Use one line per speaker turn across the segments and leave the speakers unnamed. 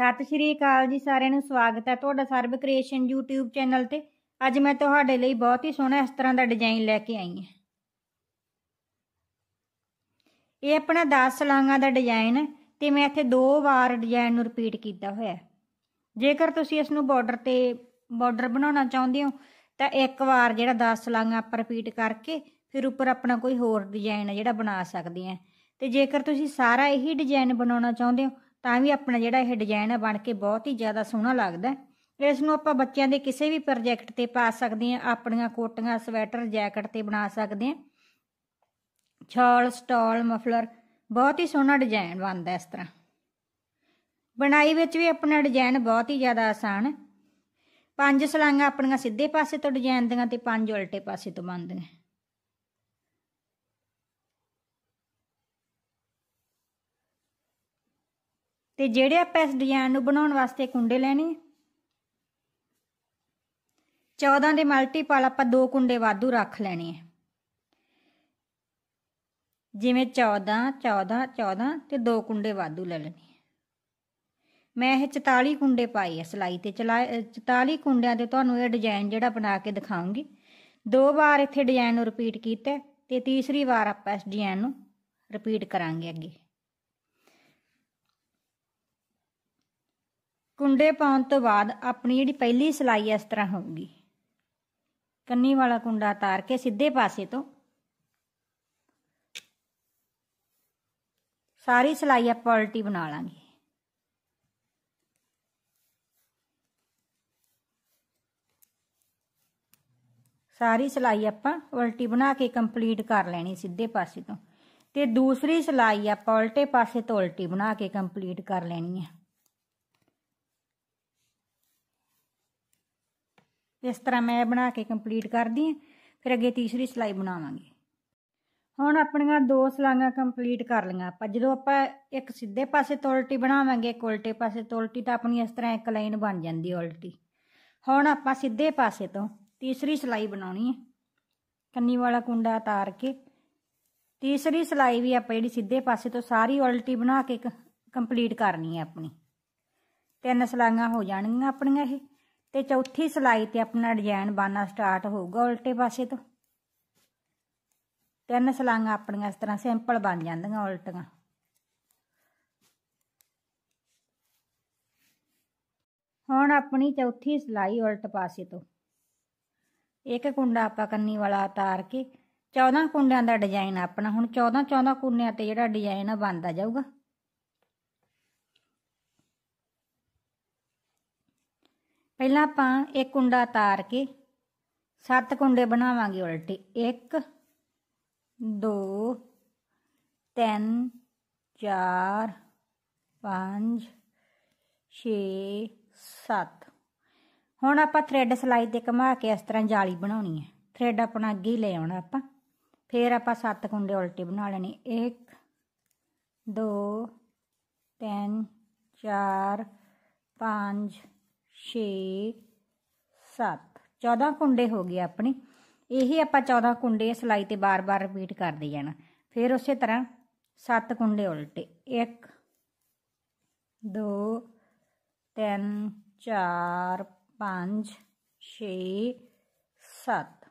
ਸਤਿ ਸ਼੍ਰੀ ਅਕਾਲ ਜੀ ਸਾਰਿਆਂ ਨੂੰ ਸਵਾਗਤ ਹੈ ਤੁਹਾਡਾ ਸਰਬ ਕ੍ਰੀਏਸ਼ਨ YouTube ਚੈਨਲ ਤੇ ਅੱਜ ਮੈਂ ਤੁਹਾਡੇ ਲਈ ਬਹੁਤ ਹੀ ਸੋਹਣਾ ਇਸ ਤਰ੍ਹਾਂ ਦਾ ਡਿਜ਼ਾਈਨ ਲੈ ਕੇ ਆਈ ਹਾਂ ਇਹ ਆਪਣਾ 10 ਲਾਂਗਾਂ ਦਾ ਡਿਜ਼ਾਈਨ ਹੈ ਤੇ ਮੈਂ ਇੱਥੇ ਦੋ ਵਾਰ ਡਿਜ਼ਾਈਨ ਨੂੰ ਰਿਪੀਟ ਕੀਤਾ ਹੋਇਆ ਹੈ ਜੇਕਰ ਤੁਸੀਂ ਇਸ ਨੂੰ ਬਾਰਡਰ ਤੇ ਬਾਰਡਰ ਬਣਾਉਣਾ ਚਾਹੁੰਦੇ ਹੋ ਤਾਂ ਇੱਕ ਵਾਰ ਜਿਹੜਾ 10 ਲਾਂਗਾਂ ਆਪਾਂ ਰਿਪੀਟ ਕਰਕੇ ਫਿਰ ਉੱਪਰ ਆਪਣਾ ਕੋਈ ਹੋਰ ਡਿਜ਼ਾਈਨ ਜਿਹੜਾ ਬਣਾ ਸਕਦੇ ਆ ਤੇ ਜੇਕਰ ਤੁਸੀਂ ਸਾਰਾ ਇਹੀ ਡਿਜ਼ਾਈਨ ਬਣਾਉਣਾ ਚਾਹੁੰਦੇ ਹੋ ਤਾਂ ਵੀ ਆਪਣਾ ਜਿਹੜਾ ਇਹ ਡਿਜ਼ਾਈਨ ਆ ਬਣ ਕੇ ਬਹੁਤ ਹੀ ਜ਼ਿਆਦਾ ਸੋਹਣਾ ਲੱਗਦਾ ਇਸ ਨੂੰ ਆਪਾਂ ਬੱਚਿਆਂ ਦੇ ਕਿਸੇ ਵੀ ਪ੍ਰੋਜੈਕਟ ਤੇ ਪਾ ਸਕਦੇ ਆ ਆਪਣੀਆਂ ਕੋਟੀਆਂ ਸਵੈਟਰ ਜੈਕਟ ਤੇ ਬਣਾ ਸਕਦੇ ਆ ਛਾਲ ਸਟਾਲ ਮਫਲਰ ਬਹੁਤ ਹੀ ਸੋਹਣਾ ਡਿਜ਼ਾਈਨ ਬਣਦਾ ਇਸ ਤਰ੍ਹਾਂ ਬਣਾਈ ਵਿੱਚ ਵੀ ਆਪਣਾ ਡਿਜ਼ਾਈਨ ਬਹੁਤ ਹੀ ਜ਼ਿਆਦਾ ਆਸਾਨ ਹੈ ਪੰਜ ਸਲਾਈਆਂ ਆਪਣੀਆਂ ਸਿੱਧੇ ਪਾਸੇ ਤੋਂ ਡਿਜ਼ਾਈਨ ਦੀਆਂ ਤੇ ਪੰਜ ਉਲਟੇ ਪਾਸੇ ਤੋਂ ਬਣਦੀਆਂ ਤੇ ਜਿਹੜੇ ਆਪਾਂ ਇਸ ਡਿਜ਼ਾਈਨ ਨੂੰ ਬਣਾਉਣ ਵਾਸਤੇ ਕੁੰਡੇ ਲੈਣੇ 14 ਦੇ ਮਲਟੀਪਲ ਆਪਾਂ ਦੋ ਕੁੰਡੇ ਵਾਧੂ ਰੱਖ ਲੈਣੇ ਆ ਜਿਵੇਂ 14 14 14 ਤੇ ਦੋ ਕੁੰਡੇ ਵਾਧੂ ਲੈ ਲੈਣੇ ਮੈਂ ਇਹ 44 ਕੁੰਡੇ ਪਾਏ ਆ ਸਲਾਈ ਤੇ 44 ਕੁੰਡਿਆਂ ਦੇ ਤੁਹਾਨੂੰ ਇਹ ਡਿਜ਼ਾਈਨ ਜਿਹੜਾ ਬਣਾ ਕੇ ਦਿਖਾਉਂਗੀ ਦੋ ਵਾਰ ਇੱਥੇ ਡਿਜ਼ਾਈਨ ਨੂੰ ਰਿਪੀਟ ਕੀਤਾ ਤੇ ਤੀਸਰੀ ਵਾਰ ਆਪਾਂ ਇਸ ਡਿਜ਼ਾਈਨ ਨੂੰ ਰਿਪੀਟ ਕਰਾਂਗੇ ਅੱਗੇ ਕੁੰਡੇ ਪਾਉਣ ਤੋਂ ਬਾਅਦ ਆਪਣੀ ਜਿਹੜੀ ਪਹਿਲੀ ਸਲਾਈ ਇਸ ਤਰ੍ਹਾਂ ਹੋਊਗੀ ਕੰਨੀ ਵਾਲਾ ਕੁੰਡਾ ਤਾਰ ਕੇ ਸਿੱਧੇ ਪਾਸੇ ਤੋਂ ਸਾਰੀ ਸਲਾਈ ਆਪਾਂ ਉਲਟੀ ਬਣਾ ਲਾਂਗੇ ਸਾਰੀ ਸਲਾਈ ਆਪਾਂ ਉਲਟੀ ਬਣਾ ਕੇ ਕੰਪਲੀਟ ਕਰ ਲੈਣੀ ਸਿੱਧੇ ਪਾਸੇ ਤੋਂ ਤੇ ਦੂਸਰੀ ਸਲਾਈ ਆਪਾਂ ਉਲਟੇ ਪਾਸੇ ਤੋਂ ਉਲਟੀ ਬਣਾ ਕੇ ਕੰਪਲੀਟ ਕਰ ਲੈਣੀ ਹੈ ਇਸ ਤਰ੍ਹਾਂ ਮੈਂ ਬਣਾ ਕੇ ਕੰਪਲੀਟ ਕਰਦੀ ਹਾਂ ਫਿਰ ਅੱਗੇ ਤੀਸਰੀ ਸਲਾਈ ਬਣਾਵਾਂਗੇ ਹੁਣ ਆਪਣੀਆਂ ਦੋ ਸਲਾਈਆਂ ਕੰਪਲੀਟ ਕਰ ਲਈਆਂ ਆਪਾਂ ਜਦੋਂ ਆਪਾਂ ਇੱਕ ਸਿੱਧੇ ਪਾਸੇ ਤੋਂ ਉਲਟੀ ਬਣਾਵਾਂਗੇ ਇੱਕ ਉਲਟੇ ਪਾਸੇ ਤੋਂ ਉਲਟੀ ਤਾਂ ਆਪਣੀ ਇਸ ਤਰ੍ਹਾਂ ਇੱਕ ਲਾਈਨ ਬਣ ਜਾਂਦੀ ਉਲਟੀ ਹੁਣ ਆਪਾਂ ਸਿੱਧੇ ਪਾਸੇ ਤੋਂ ਤੀਸਰੀ ਸਲਾਈ ਬਣਾਉਣੀ ਹੈ ਕੰਨੀ ਵਾਲਾ ਕੁੰਡਾ ਤਾਰ ਕੇ ਤੀਸਰੀ ਸਲਾਈ ਵੀ ਆਪਾਂ ਜਿਹੜੀ ਸਿੱਧੇ ਪਾਸੇ ਤੋਂ ਸਾਰੀ ਉਲਟੀ ਬਣਾ ਕੇ ਕੰਪਲੀਟ ਕਰਨੀ ਹੈ ਆਪਣੀ ਤਿੰਨ ਸਲਾਈਆਂ ਹੋ ਜਾਣਗੀਆਂ ਆਪਣੀਆਂ ਇਹ ਤੇ ਚੌਥੀ ਸਲਾਈ ਤੇ ਆਪਣਾ ਡਿਜ਼ਾਈਨ ਬਾਨਾ ਸਟਾਰਟ ਹੋਊਗਾ ਉਲਟੇ ਪਾਸੇ ਤੋਂ ਤਿੰਨ ਸਲਾਈਆਂ ਆਪਣੀਆਂ ਇਸ ਤਰ੍ਹਾਂ ਸਿੰਪਲ ਬਣ ਜਾਂਦੀਆਂ ਉਲਟੀਆਂ ਹੁਣ ਆਪਣੀ ਚੌਥੀ ਸਲਾਈ ਉਲਟ ਪਾਸੇ ਤੋਂ ਇੱਕ ਕੁੰਡਾ ਆਪਾਂ ਕੰਨੀ ਵਾਲਾ ਉਤਾਰ ਕੇ 14 ਕੁੰਡਿਆਂ ਦਾ ਡਿਜ਼ਾਈਨ ਆਪਣਾ ਹੁਣ 14 14 ਕੁੰਡਿਆਂ ਤੇ ਜਿਹੜਾ ਡਿਜ਼ਾਈਨ ਬਣਦਾ ਜਾਊਗਾ ਪਹਿਲਾਂ ਆਪਾਂ ਇੱਕ ਕੁੰਡਾ ਤਾਰ ਕੇ ਸੱਤ ਕੁੰਡੇ ਬਣਾਵਾਂਗੇ ਉਲਟੇ 1 2 3 4 5 6 7 ਹੁਣ ਆਪਾਂ ਥ੍ਰੈਡ ਸਲਾਈ ਤੇ ਘੁਮਾ ਕੇ ਇਸ ਤਰ੍ਹਾਂ ਜਾਲੀ ਬਣਾਉਣੀ ਹੈ ਥ੍ਰੈਡ ਆਪਣਾ ਅੱਗੇ ਲੈ ਆਉਣਾ ਆਪਾਂ ਫਿਰ ਆਪਾਂ ਸੱਤ ਕੁੰਡੇ ਉਲਟੇ ਬਣਾ ਲੈਣੇ 1 2 3 4 5 6 7 14 ਕੁੰਡੇ ਹੋ ਗਏ ਆਪਣੇ ਇਹ ਆਪਾਂ 14 ਕੁੰਡੇ ਸਲਾਈ ਤੇ ਬਾਰ-ਬਾਰ ਰਿਪੀਟ ਕਰਦੇ ਜਾਣਾ ਫਿਰ ਉਸੇ ਤਰ੍ਹਾਂ 7 ਕੁੰਡੇ ਉਲਟੇ 1 2 3 4 5 6 7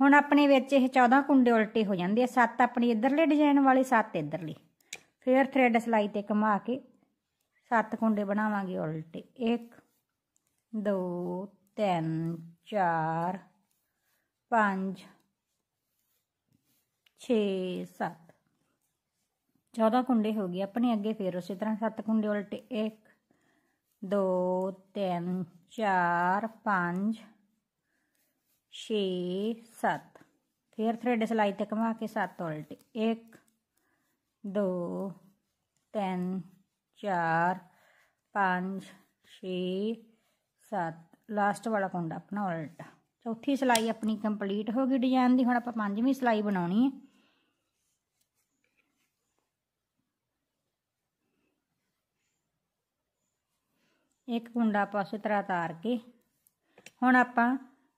ਹੁਣ ਆਪਣੇ ਵਿੱਚ ਇਹ 14 ਕੁੰਡੇ ਉਲਟੇ ਹੋ ਜਾਂਦੇ ਆ 7 ਆਪਣੀ ਇਧਰਲੇ ਡਿਜ਼ਾਈਨ ਵਾਲੇ 7 ਇਧਰਲੇ ਫਿਰ ਥ੍ਰੈਡ ਸਲਾਈ ਤੇ ਘੁਮਾ ਕੇ 7 ਕੁੰਡੇ ਬਣਾਵਾਂਗੇ ਉਲਟੇ 1 ਦੋ ਤਿੰਨ ਚਾਰ ਪੰਜ 6 7 14 ਕੁੰਡੇ ਹੋ ਗਏ ਆਪਣੇ ਅੱਗੇ ਫੇਰ ਉਸੇ ਤਰ੍ਹਾਂ 7 ਕੁੰਡੇ ਉਲਟੇ 1 2 3 4 5 6 7 ਫੇਰ ਥਰੈਡ ਸਲਾਈ ਤੇ ਘੁਮਾ ਕੇ 7 ਉਲਟੇ 1 2 3 4 5 6 ਸਤ ਲਾਸਟ ਵਾਲਾ ਕੁੰਡਾ ਆਪਣਾ ਉਲਟਾ ਚੌਥੀ ਸਲਾਈ ਆਪਣੀ ਕੰਪਲੀਟ ਹੋ ਗਈ ਡਿਜ਼ਾਈਨ ਦੀ ਹੁਣ ਆਪਾਂ ਪੰਜਵੀਂ ਸਲਾਈ ਬਣਾਉਣੀ ਹੈ ਇੱਕ ਕੁੰਡਾ ਪਾਸੇ ਉਸੇ ਤਰ੍ਹਾਂ ਤਾਰ ਕੇ ਹੁਣ ਆਪਾਂ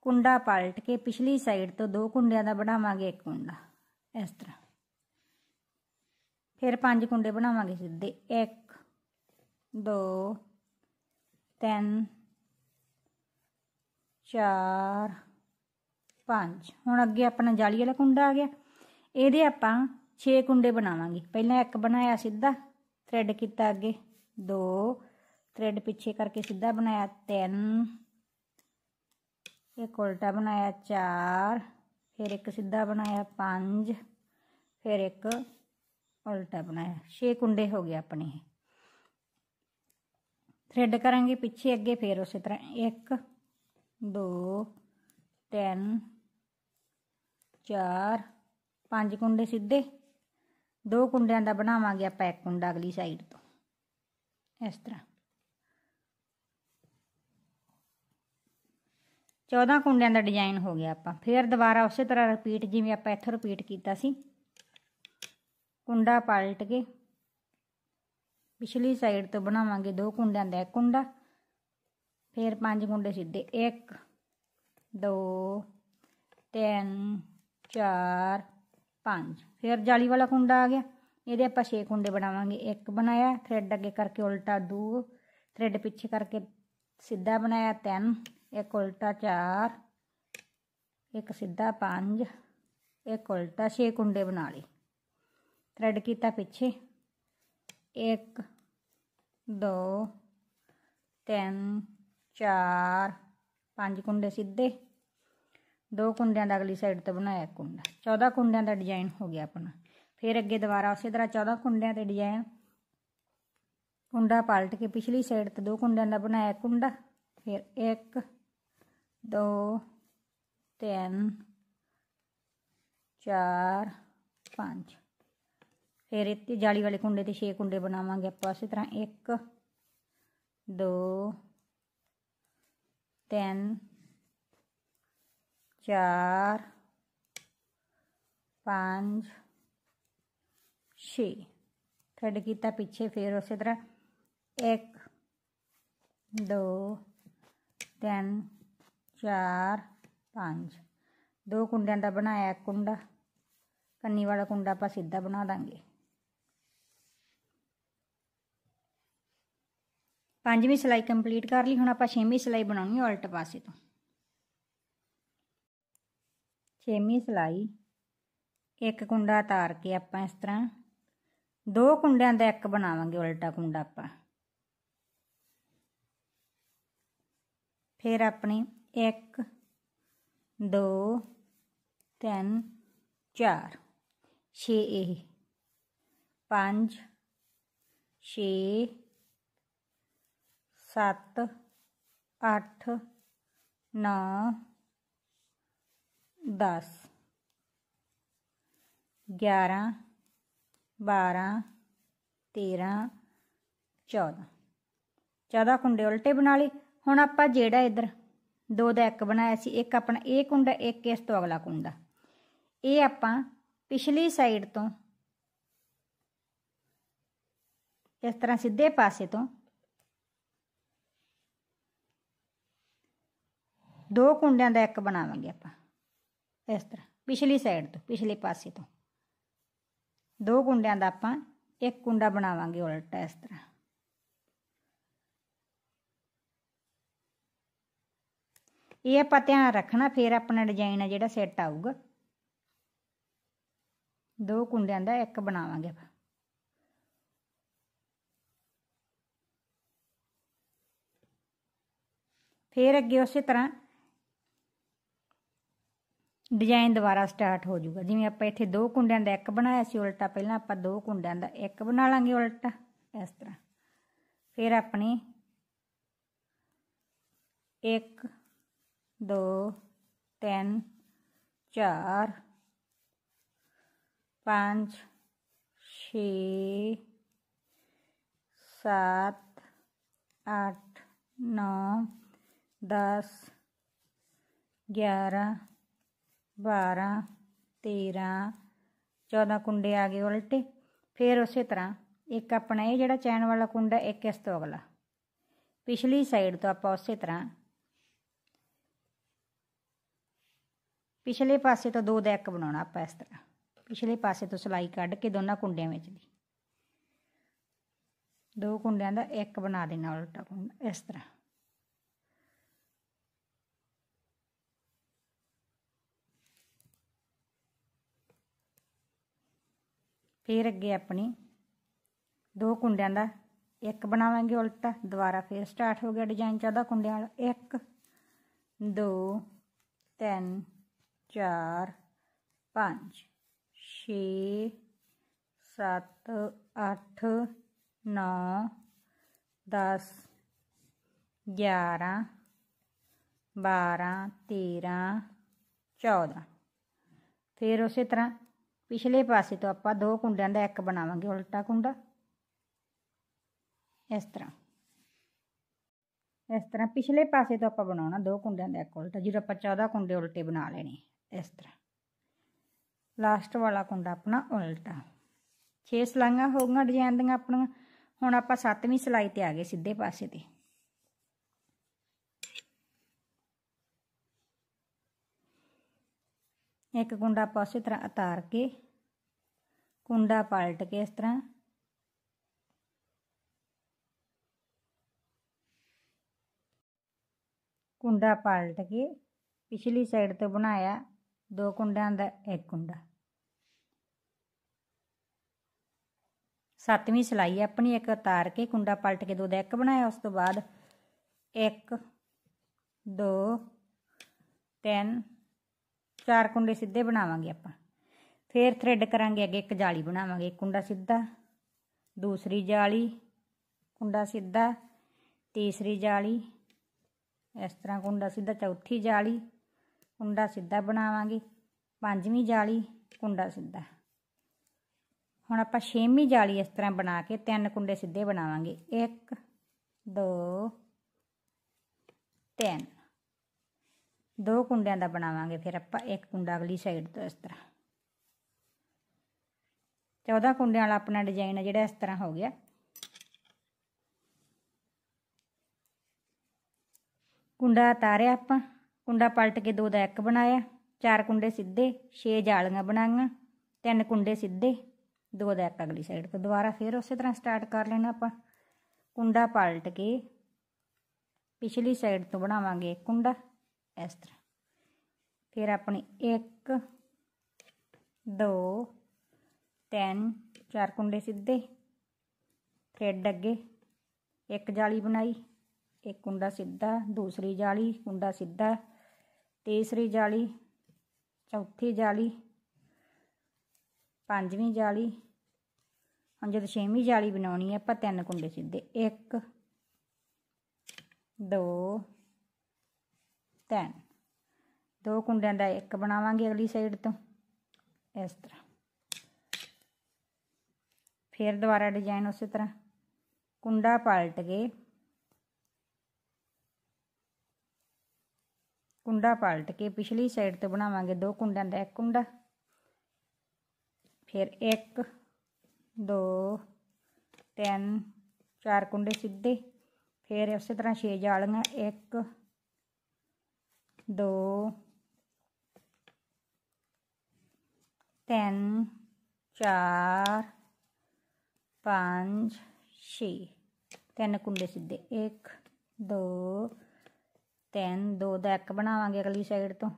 ਕੁੰਡਾ ਪਲਟ ਕੇ ਪਿਛਲੀ ਸਾਈਡ ਤੋਂ ਦੋ ਕੁੰਡਿਆਂ ਦਾ ਬਣਾਵਾਂਗੇ ਇੱਕ ਕੁੰਡਾ ਇਸ ਤਰ੍ਹਾਂ ਫਿਰ ਪੰਜ ਕੁੰਡੇ ਬਣਾਵਾਂਗੇ ਸਿੱਧੇ 1 2 3 4 5 ਹੁਣ ਅੱਗੇ ਆਪਣਾ ਜਾਲੀ ਵਾਲਾ ਕੁੰਡਾ ਆ ਗਿਆ ਇਹਦੇ ਆਪਾਂ 6 ਕੁੰਡੇ ਬਣਾਵਾਂਗੇ ਪਹਿਲਾਂ ਇੱਕ ਬਣਾਇਆ ਸਿੱਧਾ ਥ੍ਰੈਡ ਕੀਤਾ ਅੱਗੇ 2 ਥ੍ਰੈਡ ਪਿੱਛੇ ਕਰਕੇ ਸਿੱਧਾ ਬਣਾਇਆ 3 ਇੱਕ ਉਲਟਾ ਬਣਾਇਆ 4 ਫਿਰ ਇੱਕ ਸਿੱਧਾ ਬਣਾਇਆ 5 ਫਿਰ ਇੱਕ ਉਲਟਾ ਬਣਾਇਆ 6 ਕੁੰਡੇ ਹੋ ਗਏ ਆਪਣੇ ਥ੍ਰੈਡ ਕਰਾਂਗੇ ਪਿੱਛੇ ਅੱਗੇ ਫਿਰ ਉਸੇ ਤਰ੍ਹਾਂ 1 ਦੋ ਤਿੰਨ ਚਾਰ ਪੰਜ ਕੁੰਡੇ ਸਿੱਧੇ ਦੋ ਕੁੰਡਿਆਂ ਦਾ ਬਣਾਵਾਂਗੇ ਆਪਾਂ ਇੱਕ ਕੁੰਡਾ ਅਗਲੀ ਸਾਈਡ ਤੋਂ ਇਸ ਤਰ੍ਹਾਂ 14 ਕੁੰਡਿਆਂ ਦਾ ਡਿਜ਼ਾਈਨ ਹੋ ਗਿਆ ਆਪਾਂ ਫਿਰ ਦੁਬਾਰਾ ਉਸੇ ਤਰ੍ਹਾਂ ਰਿਪੀਟ ਜਿਵੇਂ ਆਪਾਂ ਇੱਥੇ ਰਿਪੀਟ ਕੀਤਾ ਸੀ ਕੁੰਡਾ ਪਲਟ ਕੇ ਪਿਛਲੀ ਸਾਈਡ ਤੋਂ ਬਣਾਵਾਂਗੇ ਦੋ ਕੁੰਡਿਆਂ ਦਾ ਇੱਕ ਕੁੰਡਾ ਫਿਰ ਪੰਜ ਗੁੰਡੇ ਸਿੱਧੇ 1 2 3 4 5 ਫਿਰ ਜਾਲੀ ਵਾਲਾ ਕੁੰਡਾ ਆ ਗਿਆ ਇਹਦੇ ਆਪਾਂ 6 ਕੁੰਡੇ ਬਣਾਵਾਂਗੇ ਇੱਕ ਬਣਾਇਆ ਥ੍ਰੈਡ ਅੱਗੇ ਕਰਕੇ ਉਲਟਾ 2 ਥ੍ਰੈਡ ਪਿੱਛੇ ਕਰਕੇ ਸਿੱਧਾ ਬਣਾਇਆ 3 ਇੱਕ ਉਲਟਾ 4 ਇੱਕ ਸਿੱਧਾ 5 ਇੱਕ ਉਲਟਾ 6 ਕੁੰਡੇ ਬਣਾ ਲਏ ਥ੍ਰੈਡ ਕੀਤਾ ਪਿੱਛੇ 1 2 3 ਚਾਰ ਪੰਜ ਕੁੰਡੇ ਸਿੱਧੇ ਦੋ ਕੁੰਡਿਆਂ ਦਾ ਅਗਲੀ ਸਾਈਡ ਤੇ ਬਣਾਇਆ ਕੁੰਡਾ 14 ਕੁੰਡਿਆਂ ਦਾ ਡਿਜ਼ਾਈਨ ਹੋ ਗਿਆ ਆਪਣਾ ਫਿਰ ਅੱਗੇ ਦੁਬਾਰਾ ਉਸੇ ਤਰ੍ਹਾਂ 14 ਕੁੰਡਿਆਂ ਤੇ ਡਿਜ਼ਾਈਨ ਕੁੰਡਾ ਪਲਟ ਕੇ ਪਿਛਲੀ ਸਾਈਡ ਤੇ ਦੋ ਕੁੰਡਿਆਂ ਦਾ ਬਣਾਇਆ ਕੁੰਡਾ ਫਿਰ 1 2 3 4 5 ਫਿਰ ਇੱਥੇ ਜਾਲੀ ਵਾਲੇ ਕੁੰਡੇ ਤੇ 6 ਕੁੰਡੇ ਬਣਾਵਾਂਗੇ ਆਪਾਂ ਉਸੇ ਤਰ੍ਹਾਂ 1 2 ਤਿੰਨ ਚਾਰ ਪੰਜ 6 ਥਰਡ ਕੀਤਾ ਪਿੱਛੇ ਫੇਰ ਉਸੇ ਤਰ੍ਹਾਂ 1 2 3 4 5 ਦੋ ਕੁੰਡਿਆਂ ਦਾ ਬਣਾਇਆ ਕੁੰਡਾ ਕੰਨੀ ਵਾਲਾ ਕੁੰਡਾ ਆਪਾਂ ਸਿੱਧਾ ਬਣਾ ਦਾਂਗੇ पांचवीं सिलाई कंप्लीट कर ली हूँ आप छेवीं सिलाई बनानी उल्ट पासे तो छेवीं सिलाई एक कुंडा तार के आप इस तरह दो कुंड बनावे उल्टा कुंडा आप फिर अपने एक दो तीन चार छे पांच छे ਸੱਤ ਅੱਠ ਨੌ 10 11 12 13 14 14 ਕੁੰਡੇ ਉਲਟੇ ਬਣਾ ਲਈ ਹੁਣ ਆਪਾਂ ਜਿਹੜਾ ਇਧਰ ਦੋ ਦਾ ਇੱਕ ਬਣਾਇਆ ਸੀ ਇੱਕ ਆਪਣਾ ਇਹ ਕੁੰਡਾ ਇੱਕ ਇਸ ਤੋਂ ਅਗਲਾ ਕੁੰਡਾ ਇਹ ਆਪਾਂ ਪਿਛਲੀ ਸਾਈਡ ਤੋਂ ਇਸ ਤਰ੍ਹਾਂ ਸਿੱਧੇ ਪਾਸੇ ਤੋਂ ਦੋ ਕੁੰਡਿਆਂ ਦਾ ਇੱਕ ਬਣਾਵਾਂਗੇ ਆਪਾਂ ਇਸ ਤਰ੍ਹਾਂ ਪਿਛਲੀ ਸਾਈਡ ਤੋਂ ਪਿਛਲੇ ਪਾਸੇ ਤੋਂ ਦੋ ਕੁੰਡਿਆਂ ਦਾ ਆਪਾਂ ਇੱਕ ਕੁੰਡਾ ਬਣਾਵਾਂਗੇ ਉਲਟਾ ਇਸ ਤਰ੍ਹਾਂ ਇਹ ਆਪਾਂ ਧਿਆਨ ਰੱਖਣਾ ਫਿਰ ਆਪਣਾ ਡਿਜ਼ਾਈਨ ਆ ਜਿਹੜਾ ਸੈੱਟ ਆਊਗਾ ਦੋ ਕੁੰਡਿਆਂ ਦਾ ਇੱਕ ਬਣਾਵਾਂਗੇ ਆਪਾਂ ਫਿਰ ਅੱਗੇ ਉਸੇ ਤਰ੍ਹਾਂ ਡਿਜ਼ਾਈਨ ਦੁਬਾਰਾ ਸਟਾਰਟ ਹੋ ਜਾਊਗਾ ਜਿਵੇਂ ਆਪਾਂ ਇੱਥੇ ਦੋ ਕੁੰਡਿਆਂ ਦਾ ਇੱਕ ਬਣਾਇਆ ਸੀ ਉਲਟਾ ਪਹਿਲਾਂ ਆਪਾਂ ਦੋ ਕੁੰਡਿਆਂ ਦਾ ਇੱਕ ਬਣਾ ਲਾਂਗੇ ਉਲਟਾ ਇਸ ਤਰ੍ਹਾਂ ਫਿਰ ਆਪਣੀ 1 2 3 4 5 6 7 8 9 10 11 12 13 14 ਕੁੰਡੇ ਆ ਗਏ ਉਲਟੇ ਫਿਰ ਉਸੇ ਤਰ੍ਹਾਂ ਇੱਕ ਆਪਣਾ ਇਹ ਜਿਹੜਾ ਚੈਨ ਵਾਲਾ ਕੁੰਡਾ ਇੱਕ ਇਸ ਤੋਂ ਅਗਲਾ ਪਿਛਲੀ ਸਾਈਡ ਤੋਂ ਆਪਾਂ ਉਸੇ ਤਰ੍ਹਾਂ ਪਿਛਲੇ ਪਾਸੇ ਤੋਂ ਦੋ ਦਾ ਇੱਕ ਬਣਾਉਣਾ ਆਪਾਂ ਇਸ ਤਰ੍ਹਾਂ ਪਿਛਲੇ ਪਾਸੇ ਤੋਂ ਸਲਾਈ ਕੱਢ ਕੇ ਦੋਨਾਂ ਕੁੰਡਿਆਂ ਵਿੱਚ ਦੀ ਦੋ ਕੁੰਡਿਆਂ ਦਾ ਇੱਕ ਬਣਾ ਦੇਣਾ ਉਲਟਾ ਕੁੰਡਾ ਇਸ ਤਰ੍ਹਾਂ ਫੇਰ ਅੱਗੇ ਆਪਣੀ ਦੋ ਕੁੰਡਿਆਂ ਦਾ ਇੱਕ ਬਣਾਵਾਂਗੇ ਉਲਟਾ ਦੁਬਾਰਾ ਫੇਰ ਸਟਾਰਟ ਹੋ ਗਿਆ ਡਿਜ਼ਾਈਨ ਚਾਹਦਾ ਕੁੰਡਿਆਂ ਵਾਲਾ 1 2 3 4 5 6 7 8 9 10 11 12 13 14 ਫਿਰ ਉਸੇ ਤਰ੍ਹਾਂ ਪਿਛਲੇ ਪਾਸੇ ਤੋਂ ਆਪਾਂ ਦੋ ਕੁੰਡਿਆਂ ਦਾ ਇੱਕ ਬਣਾਵਾਂਗੇ ਉਲਟਾ ਕੁੰਡਾ ਇਸ ਤਰ੍ਹਾਂ ਇਸ ਤਰ੍ਹਾਂ ਪਿਛਲੇ ਪਾਸੇ ਤੋਂ ਆਪਾਂ ਬਣਾਉਣਾ ਦੋ ਕੁੰਡਿਆਂ ਦਾ ਇੱਕ ਉਲਟਾ ਜਿਹੜਾ ਆਪਾਂ 14 ਕੁੰਡੇ ਉਲਟੇ ਬਣਾ ਲੈਣੇ ਇਸ ਤਰ੍ਹਾਂ ਲਾਸਟ ਵਾਲਾ ਕੁੰਡਾ ਆਪਣਾ ਉਲਟਾ 6 ਸਲਾਈਆਂ ਹੋ ਗਈਆਂ ਡਿਜ਼ਾਈਨ ਦੀਆਂ ਆਪਣੀਆਂ ਹੁਣ ਆਪਾਂ 7ਵੀਂ ਸਲਾਈ ਤੇ ਆ ਗਏ ਸਿੱਧੇ ਪਾਸੇ ਤੇ ਇੱਕ ਕੁੰਡਾ ਪਾਸੇ ਉਸੇ ਤਰ੍ਹਾਂ ਉਤਾਰ ਕੇ ਕੁੰਡਾ ਪਲਟ ਕੇ ਇਸ ਤਰ੍ਹਾਂ ਕੁੰਡਾ ਪਲਟ ਕੇ ਪਿਛਲੀ ਸਾਈਡ ਤੇ ਬਣਾਇਆ ਦੋ ਕੁੰਡਿਆਂ ਦਾ ਇੱਕ ਕੁੰਡਾ ਸੱਤਵੀਂ ਸਲਾਈ ਆਪਣੀ ਇੱਕ ਉਤਾਰ ਕੇ ਕੁੰਡਾ ਪਲਟ ਕੇ ਦੋ ਦਾ ਇੱਕ ਬਣਾਇਆ ਉਸ ਤੋਂ ਬਾਅਦ 1 2 3 ਚਾਰ ਕੁੰਡੇ ਸਿੱਧੇ ਬਣਾਵਾਂਗੇ ਆਪਾਂ ਫੇਰ ਥ੍ਰੈਡ ਕਰਾਂਗੇ ਅੱਗੇ ਇੱਕ ਜਾਲੀ ਬਣਾਵਾਂਗੇ ਕੁੰਡਾ ਸਿੱਧਾ ਦੂਸਰੀ ਜਾਲੀ ਕੁੰਡਾ ਸਿੱਧਾ ਤੀਸਰੀ ਜਾਲੀ ਇਸ ਤਰ੍ਹਾਂ ਕੁੰਡਾ ਸਿੱਧਾ ਚੌਥੀ ਜਾਲੀ ਕੁੰਡਾ ਸਿੱਧਾ ਬਣਾਵਾਂਗੇ ਪੰਜਵੀਂ ਜਾਲੀ ਕੁੰਡਾ ਸਿੱਧਾ ਹੁਣ ਆਪਾਂ ਛੇਵੀਂ ਜਾਲੀ ਇਸ ਤਰ੍ਹਾਂ ਬਣਾ ਕੇ ਤਿੰਨ ਕੁੰਡੇ ਸਿੱਧੇ ਬਣਾਵਾਂਗੇ 1 2 3 ਦੋ ਕੁੰਡਿਆਂ ਦਾ ਬਣਾਵਾਂਗੇ ਫਿਰ ਆਪਾਂ ਇੱਕ ਕੁੰਡਾ ਅਗਲੀ ਸਾਈਡ ਤੋਂ ਇਸ ਤਰ੍ਹਾਂ 14 ਕੁੰਡਿਆਂ ਵਾਲਾ ਆਪਣਾ ਡਿਜ਼ਾਈਨ ਹੈ ਜਿਹੜਾ ਇਸ ਤਰ੍ਹਾਂ ਹੋ ਗਿਆ ਕੁੰਡਾ ਤਾਰਿਆ ਆਪਾਂ ਕੁੰਡਾ ਪਲਟ ਕੇ ਦੋ ਦਾ ਇੱਕ ਬਣਾਇਆ ਚਾਰ ਕੁੰਡੇ ਸਿੱਧੇ ਛੇ ਜਾਲੀਆਂ ਬਣਾਈਆਂ ਤਿੰਨ ਕੁੰਡੇ ਸਿੱਧੇ ਦੋ ਦਾ ਇੱਕ ਅਗਲੀ ਸਾਈਡ ਤੋਂ ਦੁਬਾਰਾ ਫਿਰ ਉਸੇ ਤਰ੍ਹਾਂ ਸਟਾਰਟ ਕਰ ਲੈਣਾ ਆਪਾਂ ਕੁੰਡਾ ਪਲਟ ਕੇ ਪਿਛਲੀ ਸਾਈਡ ਤੋਂ ਬਣਾਵਾਂਗੇ ਕੁੰਡਾ ਇਸ ਤਰ੍ਹਾਂ ਫਿਰ ਆਪਣੇ 1 2 3 ਚਾਰ ਕੁੰਡੇ ਸਿੱਧੇ ਥਰੈਡ ਅੱਗੇ ਇੱਕ ਜਾਲੀ ਬਣਾਈ ਇੱਕ ਕੁੰਡਾ ਸਿੱਧਾ ਦੂਸਰੀ ਜਾਲੀ ਕੁੰਡਾ ਸਿੱਧਾ ਤੀਸਰੀ ਜਾਲੀ ਚੌਥੀ ਜਾਲੀ ਪੰਜਵੀਂ ਜਾਲੀ ਹੁਣ ਜਦ ਛੇਵੀਂ ਜਾਲੀ ਬਣਾਉਣੀ ਹੈ ਆਪਾਂ ਤਿੰਨ ਕੁੰਡੇ ਸਿੱਧੇ 1 2 ਧੈਣ ਦੋ ਕੁੰਡਿਆਂ ਦਾ ਇੱਕ ਬਣਾਵਾਂਗੇ ਅਗਲੀ ਸਾਈਡ ਤੋਂ ਇਸ ਤਰ੍ਹਾਂ ਫਿਰ ਦੁਬਾਰਾ ਡਿਜ਼ਾਈਨ ਉਸੇ ਤਰ੍ਹਾਂ ਕੁੰਡਾ ਪਲਟ ਕੇ ਕੁੰਡਾ ਪਲਟ ਕੇ ਪਿਛਲੀ ਸਾਈਡ ਤੋਂ ਬਣਾਵਾਂਗੇ ਦੋ ਕੁੰਡਿਆਂ ਦਾ ਇੱਕ ਕੁੰਡਾ ਫਿਰ 1 2 3 ਚਾਰ ਕੁੰਡੇ ਸਿੱਧੇ ਫਿਰ ਉਸੇ ਤਰ੍ਹਾਂ 6 ਜਾਲੀਆਂ 1 ਦੋ ਤਿੰਨ ਚਾਰ ਪੰਜ ਛੇ ਤਿੰਨ ਕੁੰਡੇ ਸਿੱਧੇ 1 ਦੋ ਤਿੰਨ 2 ਦਾ ਇੱਕ ਬਣਾਵਾਂਗੇ ਅਗਲੀ ਸਾਈਡ ਤੋਂ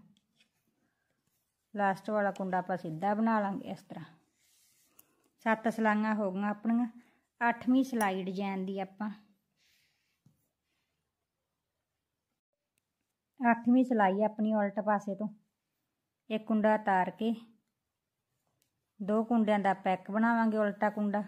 ਲਾਸਟ ਵਾਲਾ ਕੁੰਡਾ ਆਪਾਂ ਸਿੱਧਾ ਬਣਾ ਲਾਂਗੇ ਇਸ ਤਰ੍ਹਾਂ ਸੱਤ ਸਲਾਈਆਂ ਹੋ ਗਈਆਂ ਆਪਣੀਆਂ 8ਵੀਂ ਸਲਾਈ ਡਿਜ਼ਾਈਨ ਦੀ ਆਪਾਂ अठवीं सिलाई है अपनी उल्ट पासे तो एक कुंडा तार के दो कुंड पैक बनावे उल्टा कुंडा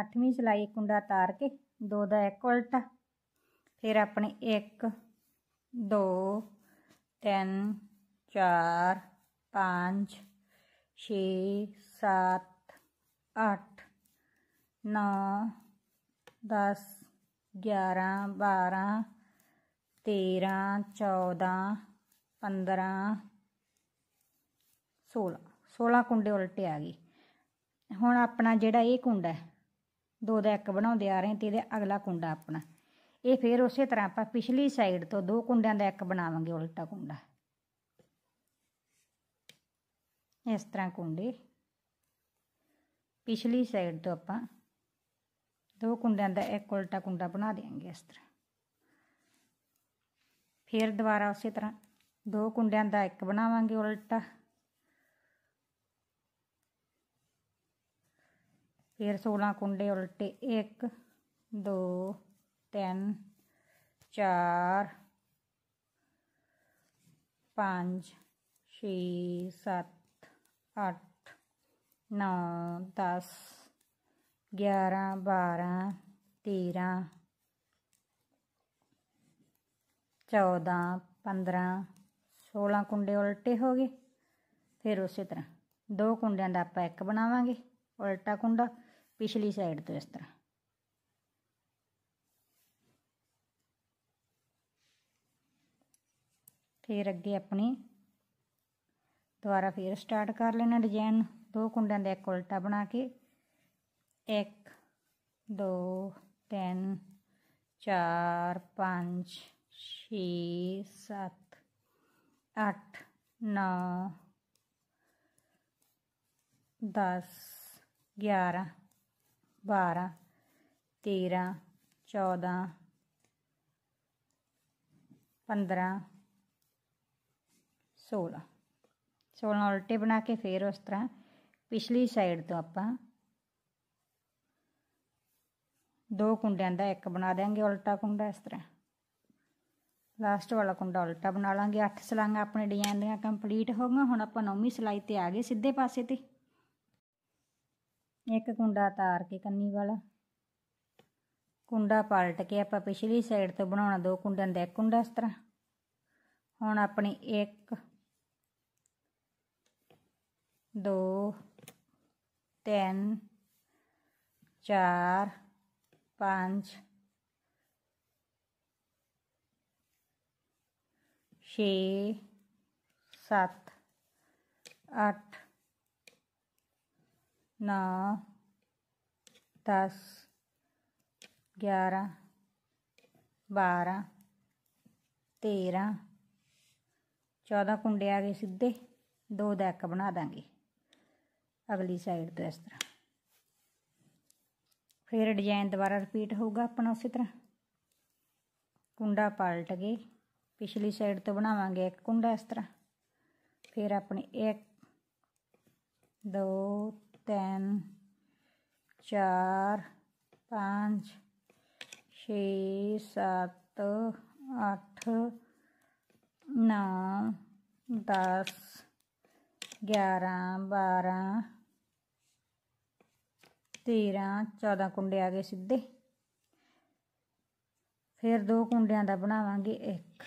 अठवीं सिलाई कुंडा तार के दो दा एक उल्टा फिर अपने एक दो तीन चार पच छत अठ ਨੌ 10 11 12 13 14 15 16 16 ਕੁੰਡੇ ਉਲਟੇ ਆ ਗਏ ਹੁਣ ਆਪਣਾ ਜਿਹੜਾ ਇਹ ਕੁੰਡਾ ਹੈ ਦੋ ਦਾ ਇੱਕ ਬਣਾਉਂਦੇ ਆ ਰਹੇ ਤੇ ਇਹਦੇ ਅਗਲਾ ਕੁੰਡਾ ਆਪਣਾ ਇਹ ਫੇਰ ਉਸੇ ਤਰ੍ਹਾਂ ਆਪਾਂ ਪਿਛਲੀ ਸਾਈਡ ਤੋਂ ਦੋ ਕੁੰਡਿਆਂ ਦਾ ਇੱਕ ਬਣਾਵਾਂਗੇ ਉਲਟਾ ਕੁੰਡਾ ਇਸ ਤਰ੍ਹਾਂ ਕੁੰਡੇ ਪਿਛਲੀ ਸਾਈਡ ਤੋਂ ਆਪਾਂ ਦੋ ਕੁੰਡਿਆਂ ਦਾ ਇੱਕ ਉਲਟਾ ਕੁੰਡਾ ਬਣਾ ਦੇਾਂਗੇ ਇਸ ਤਰ੍ਹਾਂ ਫਿਰ ਦੁਬਾਰਾ ਉਸੇ ਤਰ੍ਹਾਂ ਦੋ ਕੁੰਡਿਆਂ ਦਾ ਇੱਕ ਬਣਾਵਾਂਗੇ ਉਲਟਾ ਫਿਰ 16 ਕੁੰਡੇ ਉਲਟੇ 1 2 3 4 5 6 7 8 9 10 ਗਿਆਰਾਂ ਬਾਰਾਂ ਤੇਰਾਂ ਚੌਦਾਂ ਪੰਦਰਾਂ ਸੋਲਾਂ ਕੁੰਡੇ ਉਲਟੇ ਹੋ ਗਏ ਫਿਰ ਉਸੇ ਤਰ੍ਹਾਂ ਦੋ ਕੁੰਡਿਆਂ ਦਾ ਆਪਾਂ ਇੱਕ ਬਣਾਵਾਂਗੇ ਉਲਟਾ ਕੁੰਡਾ ਪਿਛਲੀ ਸਾਈਡ ਤੋਂ ਇਸ ਤਰ੍ਹਾਂ ਫਿਰ ਅੱਗੇ ਆਪਣੀ ਦੁਬਾਰਾ ਫਿਰ ਸਟਾਰਟ ਕਰ ਲੈਣਾ ਡਿਜ਼ਾਈਨ ਦੋ ਕੁੰਡਿਆਂ ਦਾ ਇੱਕ ਉਲਟਾ ਬਣਾ ਕੇ एक दो तीन चार पाँच छः सात आठ नौ दस ग्यारह बारह तेरह चौदह पंद्रह सोलह सोलह उल्टे बना के फिर उस तरह पिछली साइड तो आप ਦੋ ਕੁੰਡਿਆਂ ਦਾ ਇੱਕ ਬਣਾ ਦੇਾਂਗੇ ਉਲਟਾ ਕੁੰਡਾ ਇਸ ਤਰ੍ਹਾਂ ਲਾਸਟ ਵਾਲਾ ਕੁੰਡਾ ਉਲਟਾ ਬਣਾ ਲਾਂਗੇ 8 ਸਲਾਈਆਂ ਆਪਣੇ ਡਿਜ਼ਾਈਨ ਦੀਆਂ ਕੰਪਲੀਟ ਹੋ ਗਈਆਂ ਹੁਣ ਆਪਾਂ ਨੌਵੀਂ ਸਲਾਈ ਤੇ ਆ ਗਏ ਸਿੱਧੇ ਪਾਸੇ ਤੇ ਇੱਕ ਕੁੰਡਾ ਤਾਰ ਕੇ ਕੰਨੀ ਵਾਲਾ ਕੁੰਡਾ ਪਲਟ ਕੇ ਆਪਾਂ ਪਿਛਲੀ ਸਾਈਡ ਤੋਂ ਬਣਾਉਣਾ ਦੋ ਕੁੰਡਿਆਂ ਦਾ ਇੱਕ ਕੁੰਡਾ ਇਸ ਤਰ੍ਹਾਂ ਹੁਣ ਆਪਣੀ 1 2 3 4 पाँच छे सत अठ नौ दस ग्यारह बारह तेरह चौदह कुंडे आ गए सीधे दो दैक बना देंगे अगली साइड तो इस तरह ਫਿਰ ਡਿਜ਼ਾਈਨ ਦੁਬਾਰਾ ਰਿਪੀਟ ਹੋਊਗਾ ਆਪਣਾ ਉਸੇ ਤਰ੍ਹਾਂ ਕੁੰਡਾ ਪਲਟ ਕੇ ਪਿਛਲੀ ਸਾਈਡ ਤੋਂ ਬਣਾਵਾਂਗੇ ਇੱਕ ਕੁੰਡਾ ਇਸ ਤਰ੍ਹਾਂ ਫਿਰ ਆਪਣੇ 1 2 3 4 5 6 7 8 9 10 11 12 13 14 ਕੁੰਡੇ ਆ ਗਏ ਸਿੱਧੇ ਫਿਰ ਦੋ ਕੁੰਡਿਆਂ ਦਾ ਬਣਾਵਾਂਗੇ ਇੱਕ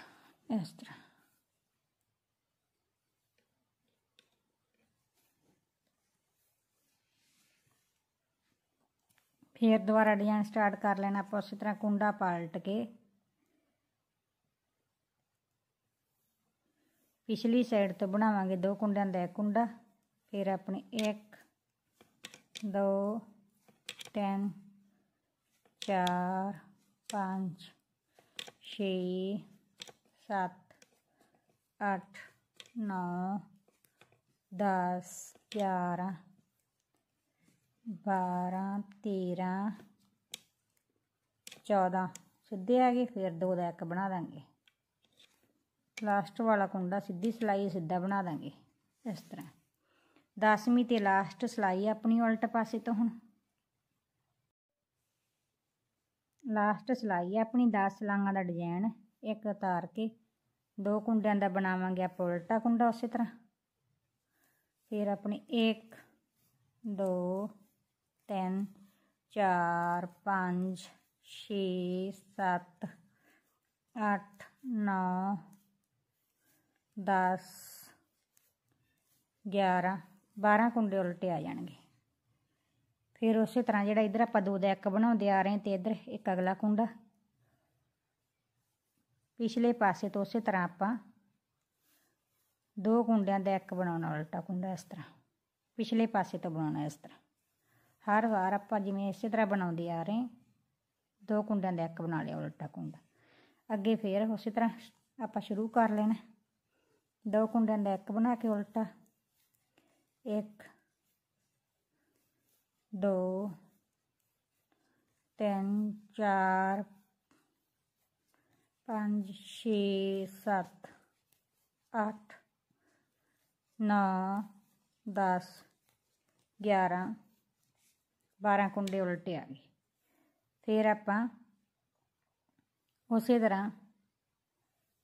ਇਸ ਤਰ੍ਹਾਂ ਫਿਰ ਦੁਬਾਰਾ ਡਿਜ਼ਾਈਨ ਸਟਾਰਟ ਕਰ ਲੈਣਾ ਆਪਾਂ ਉਸੇ ਤਰ੍ਹਾਂ ਕੁੰਡਾ ਪਲਟ ਕੇ ਪਿਛਲੀ ਸਾਈਡ ਤੋਂ ਬਣਾਵਾਂਗੇ ਦੋ ਕੁੰਡਿਆਂ ਦਾ ਇੱਕ ਕੁੰਡਾ ਫਿਰ ਆਪਣੇ ਇੱਕ ਦੋ ਤਿੰਨ ਚਾਰ ਪੰਜ ਛੇ ਸੱਤ ਅੱਠ ਨੌ ਦਸ ਗਿਆਰਾਂ ਬਾਰਾਂ ਤੇਰਾਂ ਚੌਦਾਂ ਸਿੱਧੇ ਆ ਗਏ ਫਿਰ ਦੋ ਦਾ ਇੱਕ ਬਣਾ ਦਾਂਗੇ ਲਾਸਟ ਵਾਲਾ ਕੁੰਡਾ ਸਿੱਧੀ ਸਲਾਈ ਸਿੱਧਾ ਬਣਾ ਦਾਂਗੇ ਇਸ ਤਰ੍ਹਾਂ ਦਸਵੀਂ ਤੇ ਲਾਸਟ ਸਲਾਈ ਆਪਣੀ ਉਲਟ ਪਾਸੇ ਤੋਂ ਹੁਣ ਲਾਸਟ ਸਲਾਈ ਹੈ ਆਪਣੀ 10 ਸਲਾਈਆਂ ਦਾ ਡਿਜ਼ਾਈਨ ਇੱਕ ਉਤਾਰ ਕੇ ਦੋ ਕੁੰਡਿਆਂ ਦਾ ਬਣਾਵਾਂਗੇ ਆਪਾਂ ਉਲਟਾ ਕੁੰਡਾ ਉਸੇ ਤਰ੍ਹਾਂ ਫਿਰ ਆਪਣੀ 1 2 3 4 5 6 7 8 9 10 11 12 ਕੁੰਡੇ ਉਲਟੇ ਆ ਜਾਣਗੇ ਫਿਰ ਉਸੇ ਤਰ੍ਹਾਂ ਜਿਹੜਾ ਇੱਧਰ ਆਪਾਂ ਦੋ ਦਾ ਇੱਕ ਬਣਾਉਂਦੇ ਆ ਰਹੇ ਤੇ ਇੱਧਰ ਇੱਕ ਅਗਲਾ ਕੁੰਡਾ ਪਿਛਲੇ ਪਾਸੇ ਤੋਂ ਉਸੇ ਤਰ੍ਹਾਂ ਆਪਾਂ ਦੋ ਕੁੰਡਿਆਂ ਦਾ ਇੱਕ ਬਣਾਉਣਾ ਉਲਟਾ ਕੁੰਡਾ ਇਸ ਤਰ੍ਹਾਂ ਪਿਛਲੇ ਪਾਸੇ ਤੋਂ ਬਣਾਉਣਾ ਇਸ ਤਰ੍ਹਾਂ ਹਰ ਵਾਰ ਆਪਾਂ ਜਿਵੇਂ ਇਸੇ ਤਰ੍ਹਾਂ ਬਣਾਉਂਦੇ ਆ ਰਹੇ ਦੋ ਕੁੰਡਿਆਂ ਦਾ ਇੱਕ ਬਣਾ ਲਿਆ ਉਲਟਾ ਕੁੰਡਾ ਅੱਗੇ ਫੇਰ ਉਸੇ ਤਰ੍ਹਾਂ ਆਪਾਂ ਸ਼ੁਰੂ ਕਰ ਲੈਣਾ ਦੋ ਕੁੰਡਿਆਂ ਦਾ ਇੱਕ ਬਣਾ ਕੇ ਉਲਟਾ ਇੱਕ ਦੋ ਤਿੰਨ ਚਾਰ ਪੰਜ ਛੇ ਸੱਤ ਅੱਠ ਨੌ ਦਸ ਗਿਆਰਾਂ ਬਾਰਾਂ ਕੁੰਡੇ ਉਲਟੇ ਆ ਗਏ ਫਿਰ ਆਪਾਂ ਉਸੇ ਤਰ੍ਹਾਂ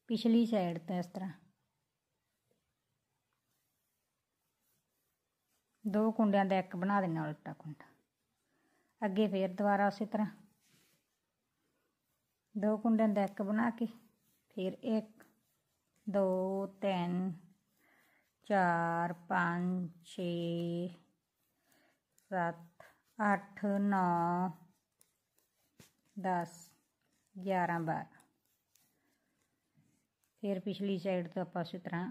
ਪਿਛਲੀ ਸਾਈਡ ਤੋਂ ਇਸ ਤਰ੍ਹਾਂ ਦੋ ਕੁੰਡਿਆਂ ਦਾ ਇੱਕ ਬਣਾ ਦੇਣਾ ਉਲਟਾ ਕੁੰਡਾ ਅੱਗੇ ਫੇਰ ਦੁਬਾਰਾ ਉਸੇ ਤਰ੍ਹਾਂ ਦੋ ਕੁੰਡਿਆਂ ਦਾ ਇੱਕ ਬਣਾ ਕੇ ਫਿਰ 1 2 3 4 5 6 7 8 9 10 11 12 ਫਿਰ ਪਿਛਲੀ ਸਾਈਡ ਤੋਂ ਆਪਾਂ ਉਸੇ ਤਰ੍ਹਾਂ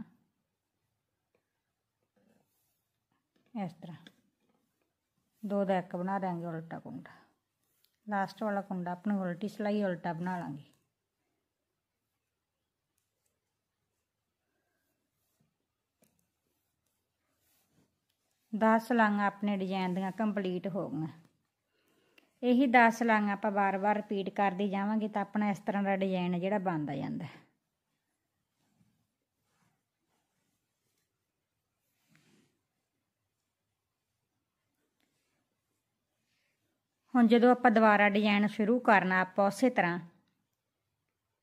ਇਸ ਤਰ੍ਹਾਂ ਦੋ ਦਾ ਇੱਕ ਬਣਾ ਦਾਂਗੇ ਉਲਟਾ ਕੁੰਡਾ ਲਾਸਟ ਵਾਲਾ ਕੁੰਡਾ ਆਪਣੀ ਉਲਟੀ ਸਲਾਈ ਉਲਟਾ ਬਣਾ ਲਾਂਗੇ ਦਸ ਲਾਂਗਾ ਆਪਣੇ ਡਿਜ਼ਾਈਨ ਦੀਆਂ ਕੰਪਲੀਟ ਹੋ ਗਈਆਂ ਇਹੀ 10 ਲਾਂਗਾ ਆਪਾਂ ਬਾਰ-ਬਾਰ ਰਿਪੀਟ ਕਰਦੇ ਜਾਵਾਂਗੇ ਤਾਂ ਆਪਣਾ ਇਸ ਤਰ੍ਹਾਂ ਦਾ ਡਿਜ਼ਾਈਨ ਜਿਹੜਾ ਬਣਦਾ ਜਾਂਦਾ ਹੈ ਹੁਣ ਜਦੋਂ ਆਪਾਂ ਦੁਬਾਰਾ ਡਿਜ਼ਾਈਨ ਸ਼ੁਰੂ ਕਰਨਾ ਆਪਾਂ ਉਸੇ ਤਰ੍ਹਾਂ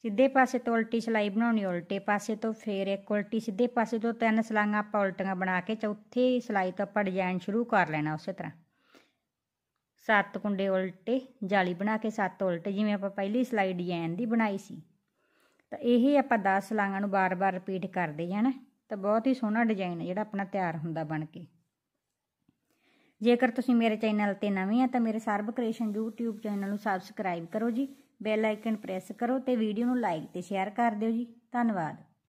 ਸਿੱਧੇ ਪਾਸੇ ਤੋਂ ਉਲਟੀ ਸਲਾਈ ਬਣਾਉਣੀ ਉਲਟੇ ਪਾਸੇ ਤੋਂ ਫੇਰ ਇੱਕ ਉਲਟੀ ਸਿੱਧੇ ਪਾਸੇ ਤੋਂ ਤਿੰਨ ਸਲਾਈਆਂ ਆਪਾਂ ਉਲਟੀਆਂ ਬਣਾ ਕੇ ਚੌਥੀ ਸਲਾਈ ਤੋਂ ਆਪਾਂ ਡਿਜ਼ਾਈਨ ਸ਼ੁਰੂ ਕਰ ਲੈਣਾ ਉਸੇ ਤਰ੍ਹਾਂ ਸੱਤ ਕੁੰਡੇ ਉਲਟੇ ਜਾਲੀ ਬਣਾ ਕੇ ਸੱਤ ਉਲਟੇ ਜਿਵੇਂ ਆਪਾਂ ਪਹਿਲੀ ਸਲਾਈ ਡਿਜ਼ਾਈਨ ਦੀ ਬਣਾਈ ਸੀ ਤਾਂ ਇਹ ਆਪਾਂ 10 ਸਲਾਈਆਂ ਨੂੰ ਬਾਰ-ਬਾਰ ਰਿਪੀਟ ਕਰਦੇ ਜਾਣਾ ਤਾਂ ਬਹੁਤ ਹੀ ਸੋਹਣਾ ਡਿਜ਼ਾਈਨ ਜਿਹੜਾ ਆਪਣਾ ਤਿਆਰ ਹੁੰਦਾ ਬਣ ਕੇ ਜੇਕਰ ਤੁਸੀਂ ਮੇਰੇ ਚੈਨਲ ਤੇ ਨਵੇਂ ਆ ਤਾਂ ਮੇਰੇ ਸਰਬ ਕ੍ਰੀਏਸ਼ਨ YouTube ਚੈਨਲ ਨੂੰ ਸਬਸਕ੍ਰਾਈਬ ਕਰੋ ਜੀ ਬੈਲ ਆਈਕਨ ਪ੍ਰੈਸ ਕਰੋ ਤੇ ਵੀਡੀਓ ਨੂੰ ਲਾਈਕ ਤੇ ਸ਼ੇਅਰ ਕਰ ਦਿਓ ਜੀ ਧੰਨਵਾਦ